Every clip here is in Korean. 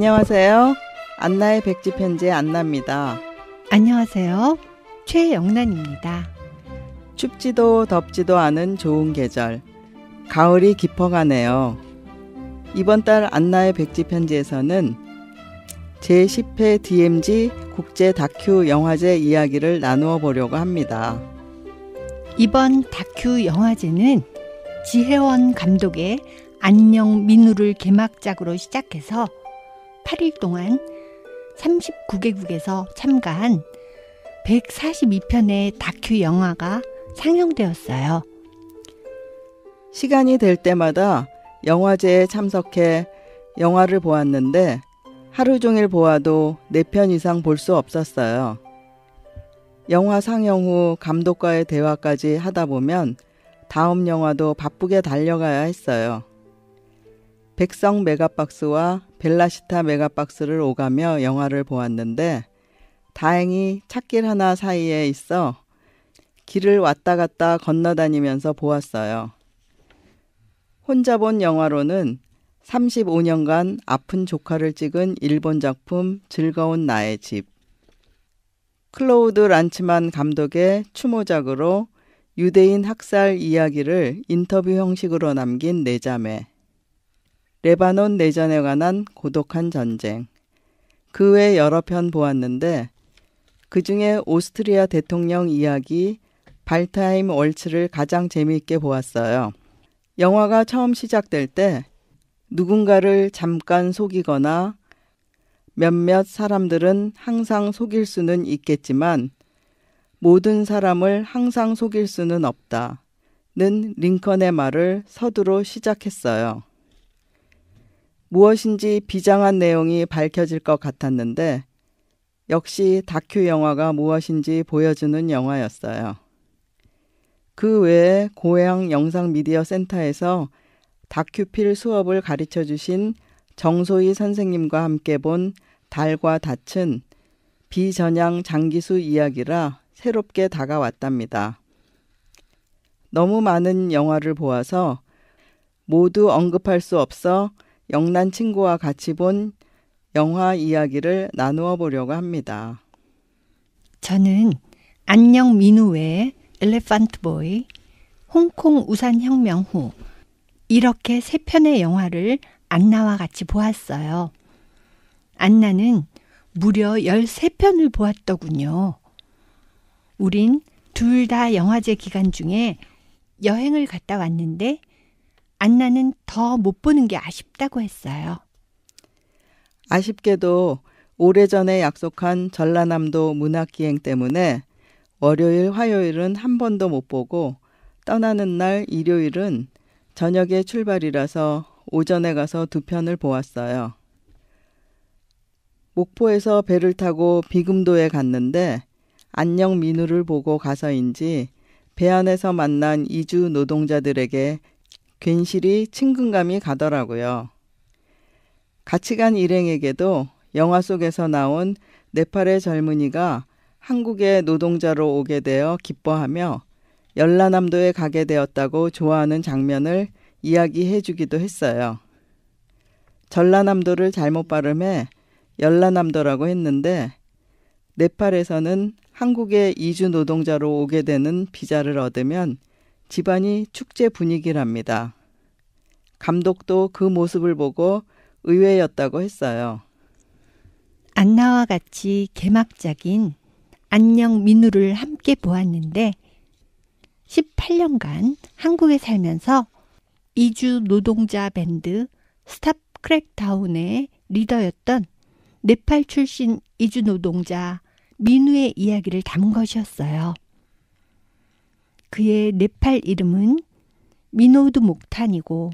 안녕하세요. 안나의 백지 편지의 안나입니다. 안녕하세요. 최영란입니다. 춥지도 덥지도 않은 좋은 계절. 가을이 깊어가네요. 이번 달 안나의 백지 편지에서는 제10회 d m z 국제 다큐 영화제 이야기를 나누어 보려고 합니다. 이번 다큐 영화제는 지혜원 감독의 안녕 민우를 개막작으로 시작해서 8일 동안 39개국에서 참가한 142편의 다큐 영화가 상영되었어요. 시간이 될 때마다 영화제에 참석해 영화를 보았는데 하루 종일 보아도 4편 이상 볼 수 없었어요. 영화 상영 후 감독과의 대화까지 하다 보면 다음 영화도 바쁘게 달려가야 했어요. 백성 메가박스와 벨라시타 메가박스를 오가며 영화를 보았는데 다행히 찻길 하나 사이에 있어 길을 왔다 갔다 건너다니면서 보았어요. 혼자 본 영화로는 35년간 아픈 조카를 찍은 일본 작품 즐거운 나의 집. 클로우드 란치만 감독의 추모작으로 유대인 학살 이야기를 인터뷰 형식으로 남긴 내자매. 네 레바논 내전에 관한 고독한 전쟁. 그 외 여러 편 보았는데 그 중에 오스트리아 대통령 이야기 발타임 월츠를 가장 재미있게 보았어요. 영화가 처음 시작될 때 누군가를 잠깐 속이거나 몇몇 사람들은 항상 속일 수는 있겠지만 모든 사람을 항상 속일 수는 없다. 는 링컨의 말을 서두로 시작했어요. 무엇인지 비장한 내용이 밝혀질 것 같았는데 역시 다큐 영화가 무엇인지 보여주는 영화였어요. 그 외에 고향 영상 미디어 센터에서 다큐필 수업을 가르쳐 주신 정소희 선생님과 함께 본 달과 닻은 비전향 장기수 이야기라 새롭게 다가왔답니다. 너무 많은 영화를 보아서 모두 언급할 수 없어 영란 친구와 같이 본 영화 이야기를 나누어 보려고 합니다. 저는 안녕 민우 의 엘레판트 보이, 홍콩 우산 혁명 후 이렇게 세 편의 영화를 안나와 같이 보았어요. 안나는 무려 13편을 보았더군요. 우린 둘 다 영화제 기간 중에 여행을 갔다 왔는데 안나는 더 못 보는 게 아쉽다고 했어요. 아쉽게도 오래전에 약속한 전라남도 문학기행 때문에 월요일, 화요일은 한 번도 못 보고 떠나는 날 일요일은 저녁에 출발이라서 오전에 가서 두 편을 보았어요. 목포에서 배를 타고 비금도에 갔는데 안녕 민우를 보고 가서인지 배 안에서 만난 이주 노동자들에게 괜시리 친근감이 가더라고요. 같이 간 일행에게도 영화 속에서 나온 네팔의 젊은이가 한국의 노동자로 오게 되어 기뻐하며 열라남도에 가게 되었다고 좋아하는 장면을 이야기해 주기도 했어요. 전라남도를 잘못 발음해 열라남도라고 했는데 네팔에서는 한국의 이주 노동자로 오게 되는 비자를 얻으면 집안이 축제 분위기랍니다. 감독도 그 모습을 보고 의외였다고 했어요. 안나와 같이 개막작인 안녕 민우를 함께 보았는데 18년간 한국에 살면서 이주 노동자 밴드 스탑크랙다운의 리더였던 네팔 출신 이주 노동자 민우의 이야기를 담은 것이었어요. 그의 네팔 이름은 미노드 목탄이고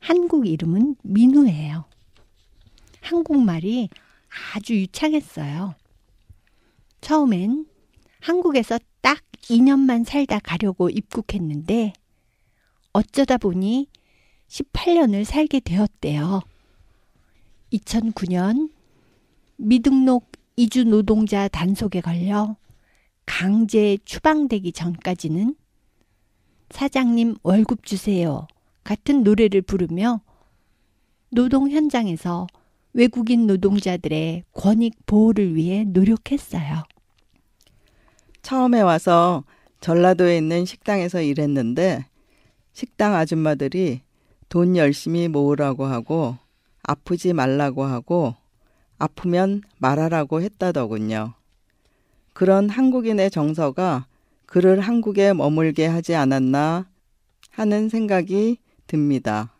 한국 이름은 민우예요. 한국말이 아주 유창했어요. 처음엔 한국에서 딱 2년만 살다 가려고 입국했는데 어쩌다 보니 18년을 살게 되었대요. 2009년 미등록 이주 노동자 단속에 걸려 강제 추방되기 전까지는 사장님 월급 주세요. 같은 노래를 부르며 노동 현장에서 외국인 노동자들의 권익 보호를 위해 노력했어요. 처음에 와서 전라도에 있는 식당에서 일했는데 식당 아줌마들이 돈 열심히 모으라고 하고 아프지 말라고 하고 아프면 말하라고 했다더군요. 그런 한국인의 정서가 그를 한국에 머물게 하지 않았나 하는 생각이 듭니다.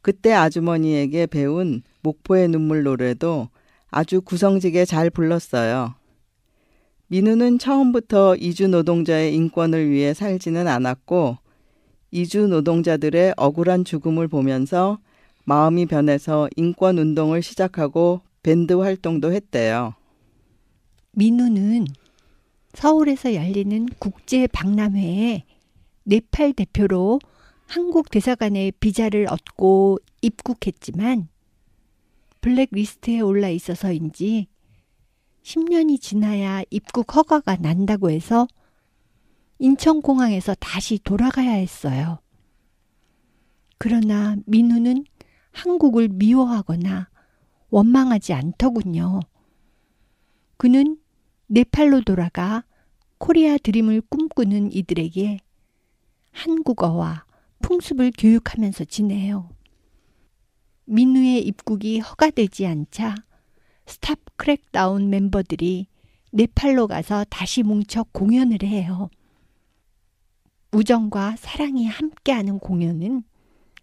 그때 아주머니에게 배운 목포의 눈물 노래도 아주 구성지게 잘 불렀어요. 민우는 처음부터 이주 노동자의 인권을 위해 살지는 않았고 이주 노동자들의 억울한 죽음을 보면서 마음이 변해서 인권 운동을 시작하고 밴드 활동도 했대요. 민우는 서울에서 열리는 국제 박람회에 네팔 대표로 한국 대사관의 비자를 얻고 입국했지만 블랙리스트에 올라 있어서인지 10년이 지나야 입국 허가가 난다고 해서 인천공항에서 다시 돌아가야 했어요. 그러나 민우는 한국을 미워하거나 원망하지 않더군요. 그는 네팔로 돌아가 코리아 드림을 꿈꾸는 이들에게 한국어와 풍습을 교육하면서 지내요. 민우의 입국이 허가되지 않자 스탑 크랙다운 멤버들이 네팔로 가서 다시 뭉쳐 공연을 해요. 우정과 사랑이 함께하는 공연은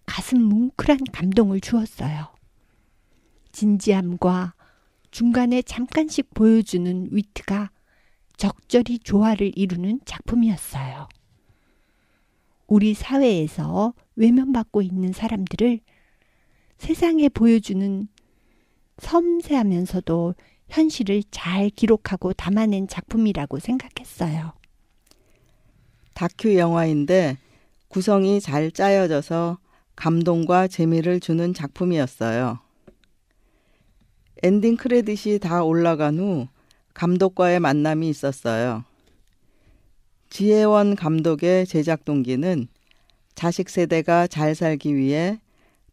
가슴 뭉클한 감동을 주었어요. 진지함과 중간에 잠깐씩 보여주는 위트가 적절히 조화를 이루는 작품이었어요. 우리 사회에서 외면받고 있는 사람들을 세상에 보여주는 섬세하면서도 현실을 잘 기록하고 담아낸 작품이라고 생각했어요. 다큐 영화인데 구성이 잘 짜여져서 감동과 재미를 주는 작품이었어요. 엔딩 크레딧이 다 올라간 후 감독과의 만남이 있었어요. 지혜원 감독의 제작 동기는 자식 세대가 잘 살기 위해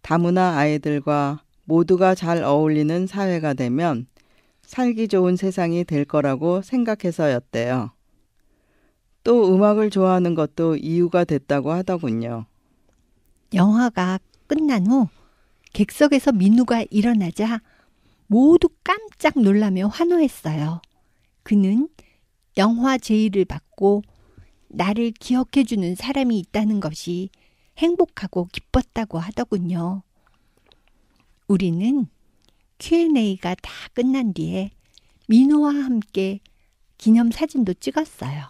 다문화 아이들과 모두가 잘 어울리는 사회가 되면 살기 좋은 세상이 될 거라고 생각해서였대요. 또 음악을 좋아하는 것도 이유가 됐다고 하더군요. 영화가 끝난 후 객석에서 민우가 일어나자 모두 깜짝 놀라며 환호했어요. 그는 영화 제의를 받고 나를 기억해주는 사람이 있다는 것이 행복하고 기뻤다고 하더군요. 우리는 Q&A가 다 끝난 뒤에 민호와 함께 기념사진도 찍었어요.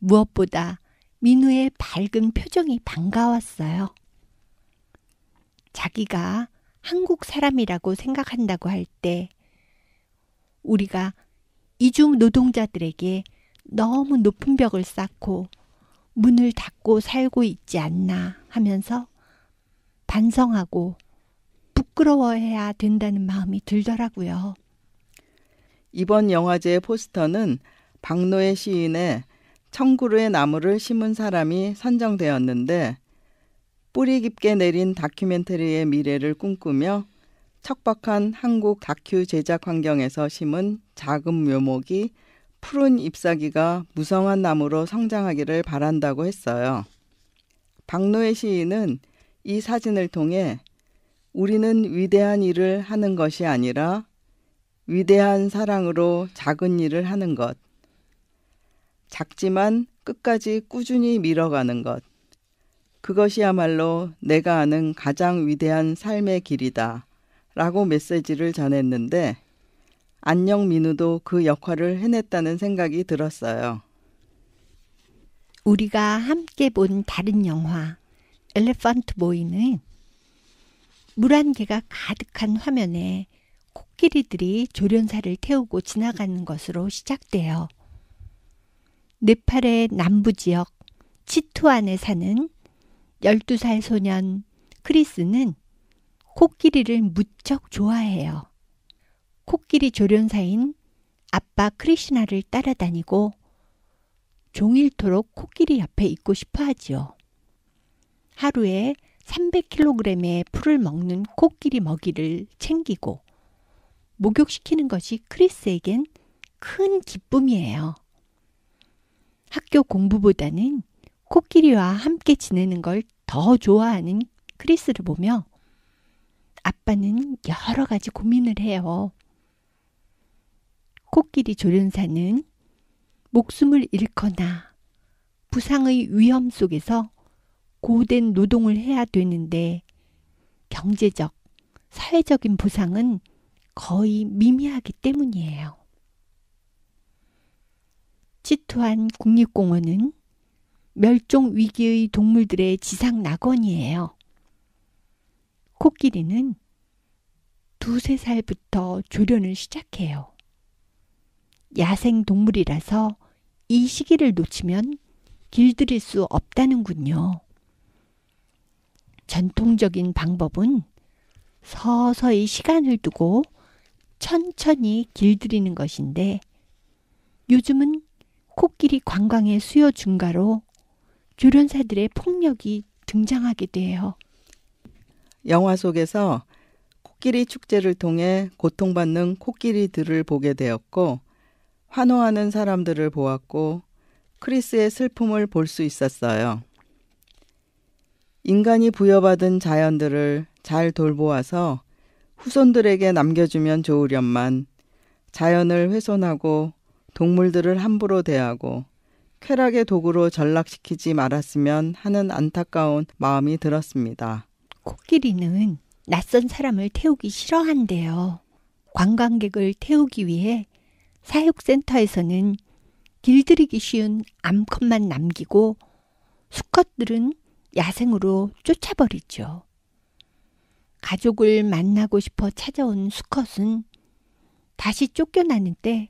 무엇보다 민우의 밝은 표정이 반가웠어요. 자기가 한국 사람이라고 생각한다고 할 때 우리가 이중 노동자들에게 너무 높은 벽을 쌓고 문을 닫고 살고 있지 않나 하면서 반성하고 부끄러워해야 된다는 마음이 들더라고요. 이번 영화제의 포스터는 박노해 시인의 청구루의 나무를 심은 사람이 선정되었는데 뿌리 깊게 내린 다큐멘터리의 미래를 꿈꾸며 척박한 한국 다큐 제작 환경에서 심은 작은 묘목이 푸른 잎사귀가 무성한 나무로 성장하기를 바란다고 했어요. 박노해 시인은 이 사진을 통해 우리는 위대한 일을 하는 것이 아니라 위대한 사랑으로 작은 일을 하는 것, 작지만 끝까지 꾸준히 밀어가는 것, 그것이야말로 내가 아는 가장 위대한 삶의 길이다. 라고 메시지를 전했는데 안녕 민우도 그 역할을 해냈다는 생각이 들었어요. 우리가 함께 본 다른 영화 엘레펀트 보이는 물 한 개가 가득한 화면에 코끼리들이 조련사를 태우고 지나가는 것으로 시작돼요. 네팔의 남부 지역 치투안에 사는 12살 소년 크리스는 코끼리를 무척 좋아해요. 코끼리 조련사인 아빠 크리시나를 따라다니고 종일토록 코끼리 옆에 있고 싶어 하지요. 하루에 300kg의 풀을 먹는 코끼리 먹이를 챙기고 목욕시키는 것이 크리스에겐 큰 기쁨이에요. 학교 공부보다는 코끼리와 함께 지내는 걸 더 좋아하는 크리스를 보며 아빠는 여러 가지 고민을 해요. 코끼리 조련사는 목숨을 잃거나 부상의 위험 속에서 고된 노동을 해야 되는데 경제적, 사회적인 보상은 거의 미미하기 때문이에요. 치투한 국립공원은 멸종 위기의 동물들의 지상 낙원이에요. 코끼리는 두세 살부터 조련을 시작해요. 야생 동물이라서 이 시기를 놓치면 길들일 수 없다는군요. 전통적인 방법은 서서히 시간을 두고 천천히 길들이는 것인데 요즘은 코끼리 관광의 수요 증가로 조련사들의 폭력이 등장하게 돼요. 영화 속에서 코끼리 축제를 통해 고통받는 코끼리들을 보게 되었고 환호하는 사람들을 보았고 크리스의 슬픔을 볼 수 있었어요. 인간이 부여받은 자연들을 잘 돌보아서 후손들에게 남겨주면 좋으련만 자연을 훼손하고 동물들을 함부로 대하고 쾌락의 도구로 전락시키지 말았으면 하는 안타까운 마음이 들었습니다. 코끼리는 낯선 사람을 태우기 싫어한대요. 관광객을 태우기 위해 사육센터에서는 길들이기 쉬운 암컷만 남기고 수컷들은 야생으로 쫓아버리죠. 가족을 만나고 싶어 찾아온 수컷은 다시 쫓겨나는데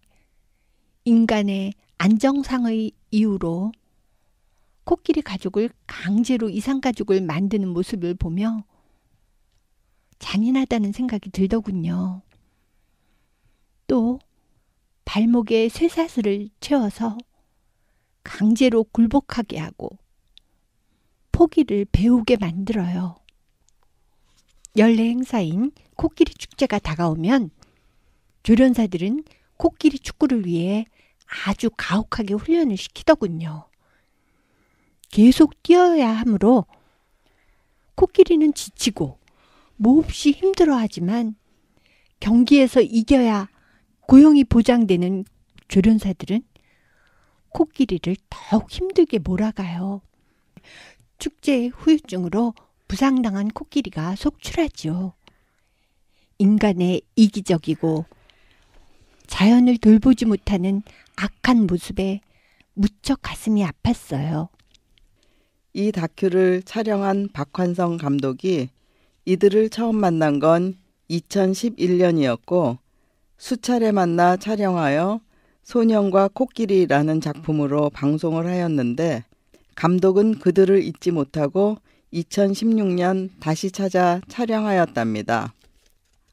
인간의 안정상의 이유로 코끼리 가죽을 강제로 이상 가죽을 만드는 모습을 보며 잔인하다는 생각이 들더군요. 또 발목에 쇠사슬을 채워서 강제로 굴복하게 하고 포기를 배우게 만들어요. 연례 행사인 코끼리 축제가 다가오면 조련사들은 코끼리 축구를 위해 아주 가혹하게 훈련을 시키더군요. 계속 뛰어야 하므로 코끼리는 지치고 몹시 힘들어하지만 경기에서 이겨야 고용이 보장되는 조련사들은 코끼리를 더욱 힘들게 몰아가요. 축제의 후유증으로 부상당한 코끼리가 속출하지요. 인간의 이기적이고 자연을 돌보지 못하는 악한 모습에 무척 가슴이 아팠어요. 이 다큐를 촬영한 박환성 감독이 이들을 처음 만난 건 2011년이었고 수차례 만나 촬영하여 소년과 코끼리라는 작품으로 방송을 하였는데 감독은 그들을 잊지 못하고 2016년 다시 찾아 촬영하였답니다.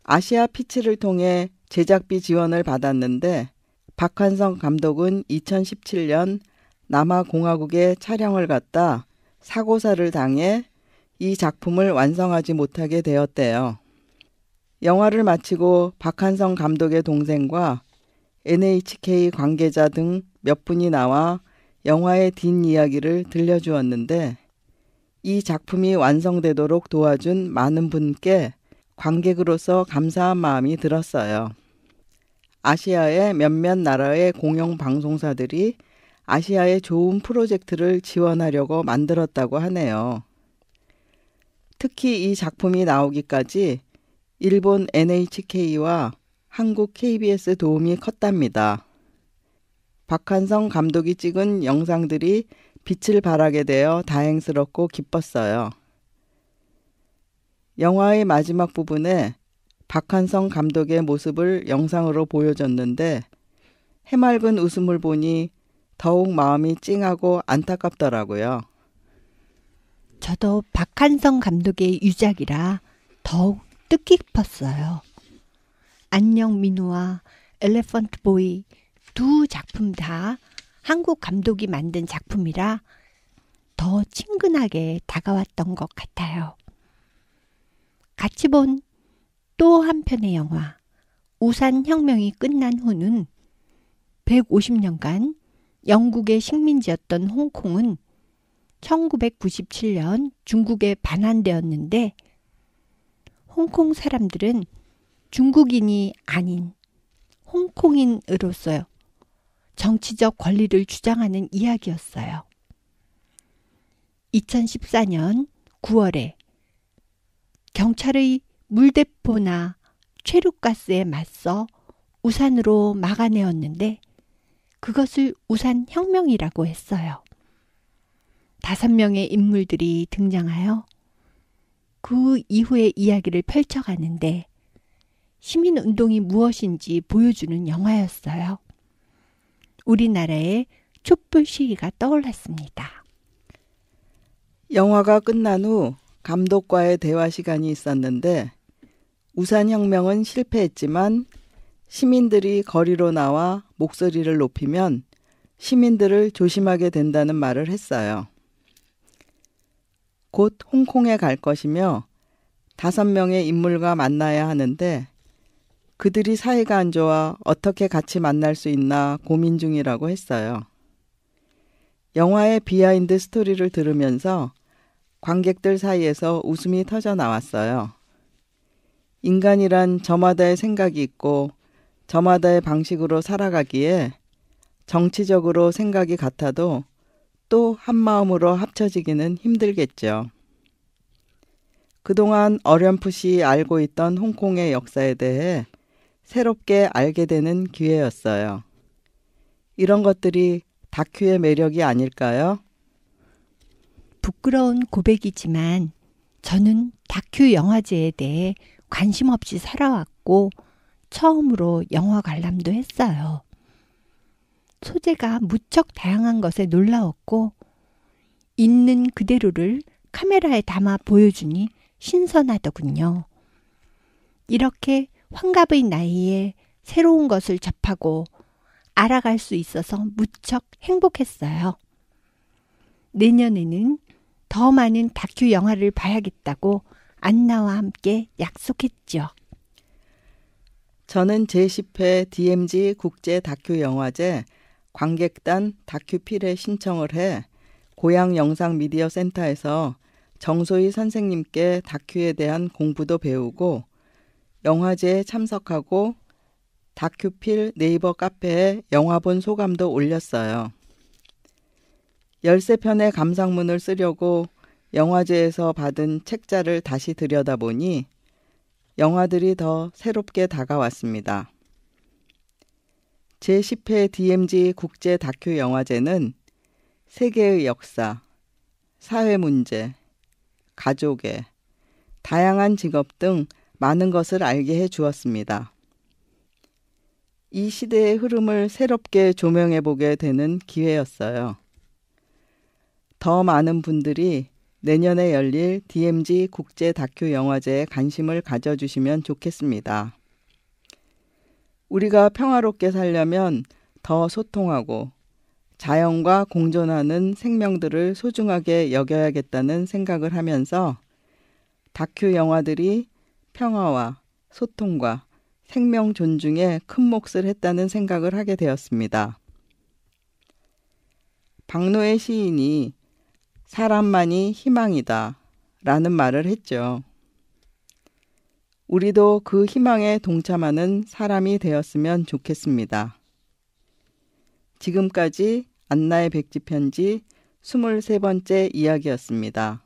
아시아 피치를 통해 제작비 지원을 받았는데 박한성 감독은 2017년 남아공화국에 촬영을 갔다 사고사를 당해 이 작품을 완성하지 못하게 되었대요. 영화를 마치고 박한성 감독의 동생과 NHK 관계자 등 몇 분이 나와 영화의 뒷이야기를 들려주었는데 이 작품이 완성되도록 도와준 많은 분께 관객으로서 감사한 마음이 들었어요. 아시아의 몇몇 나라의 공영 방송사들이 아시아의 좋은 프로젝트를 지원하려고 만들었다고 하네요. 특히 이 작품이 나오기까지 일본 NHK와 한국 KBS 도움이 컸답니다. 박한성 감독이 찍은 영상들이 빛을 발하게 되어 다행스럽고 기뻤어요. 영화의 마지막 부분에 박한성 감독의 모습을 영상으로 보여줬는데 해맑은 웃음을 보니 더욱 마음이 찡하고 안타깝더라고요. 저도 박한성 감독의 유작이라 더욱 뜻깊었어요. 안녕 민우와 엘레펀트 보이 두 작품 다 한국 감독이 만든 작품이라 더 친근하게 다가왔던 것 같아요. 같이 본또 한편의 영화 우산 혁명이 끝난 후는 150년간 영국의 식민지였던 홍콩은 1997년 중국에 반환되었는데 홍콩 사람들은 중국인이 아닌 홍콩인으로서 정치적 권리를 주장하는 이야기였어요. 2014년 9월에 경찰의 물대포나 최루가스에 맞서 우산으로 막아내었는데 그것을 우산 혁명이라고 했어요. 다섯 명의 인물들이 등장하여 그 이후의 이야기를 펼쳐가는데 시민운동이 무엇인지 보여주는 영화였어요. 우리나라의 촛불 시위가 떠올랐습니다. 영화가 끝난 후 감독과의 대화 시간이 있었는데 우산혁명은 실패했지만 시민들이 거리로 나와 목소리를 높이면 시민들을 조심하게 된다는 말을 했어요. 곧 홍콩에 갈 것이며 다섯 명의 인물과 만나야 하는데 그들이 사이가 안 좋아 어떻게 같이 만날 수 있나 고민 중이라고 했어요. 영화의 비하인드 스토리를 들으면서 관객들 사이에서 웃음이 터져 나왔어요. 인간이란 저마다의 생각이 있고 저마다의 방식으로 살아가기에 정치적으로 생각이 같아도 또 한마음으로 합쳐지기는 힘들겠죠. 그동안 어렴풋이 알고 있던 홍콩의 역사에 대해 새롭게 알게 되는 기회였어요. 이런 것들이 다큐의 매력이 아닐까요? 부끄러운 고백이지만 저는 다큐 영화제에 대해 관심 없이 살아왔고 처음으로 영화 관람도 했어요. 소재가 무척 다양한 것에 놀라웠고 있는 그대로를 카메라에 담아 보여주니 신선하더군요. 이렇게 환갑의 나이에 새로운 것을 접하고 알아갈 수 있어서 무척 행복했어요. 내년에는 더 많은 다큐 영화를 봐야겠다고 안나와 함께 약속했죠. 저는 제10회 DMZ 국제 다큐 영화제 관객단 다큐필에 신청을 해 고향 영상 미디어 센터에서 정소희 선생님께 다큐에 대한 공부도 배우고 영화제에 참석하고 다큐필 네이버 카페에 영화 본 소감도 올렸어요. 열세 편의 감상문을 쓰려고 영화제에서 받은 책자를 다시 들여다보니 영화들이 더 새롭게 다가왔습니다. 제10회 DMZ 국제 다큐 영화제는 세계의 역사, 사회 문제, 가족의 다양한 직업 등 많은 것을 알게 해 주었습니다. 이 시대의 흐름을 새롭게 조명해 보게 되는 기회였어요. 더 많은 분들이 내년에 열릴 DMZ 국제 다큐 영화제에 관심을 가져주시면 좋겠습니다. 우리가 평화롭게 살려면 더 소통하고 자연과 공존하는 생명들을 소중하게 여겨야겠다는 생각을 하면서 다큐 영화들이 평화와 소통과 생명 존중에 큰 몫을 했다는 생각을 하게 되었습니다. 박노의 시인이 사람만이 희망이다. 라는 말을 했죠. 우리도 그 희망에 동참하는 사람이 되었으면 좋겠습니다. 지금까지 안나의 백지편지 23번째 이야기였습니다.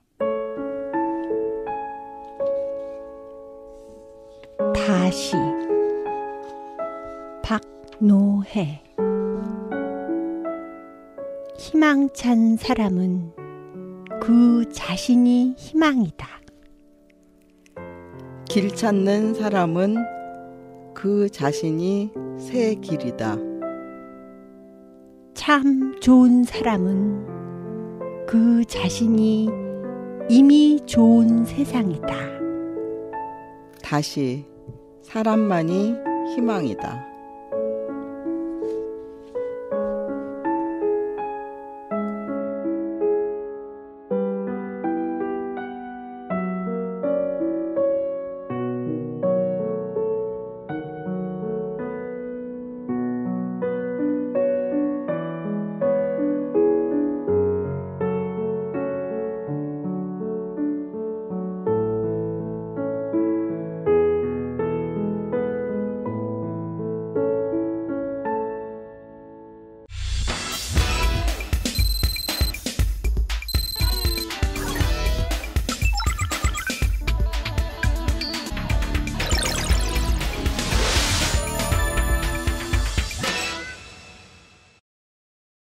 다시 박노해 희망찬 사람은 그 자신이 희망이다. 길 찾는 사람은 그 자신이 새 길이다. 참 좋은 사람은 그 자신이 이미 좋은 세상이다. 다시 사람만이 희망이다.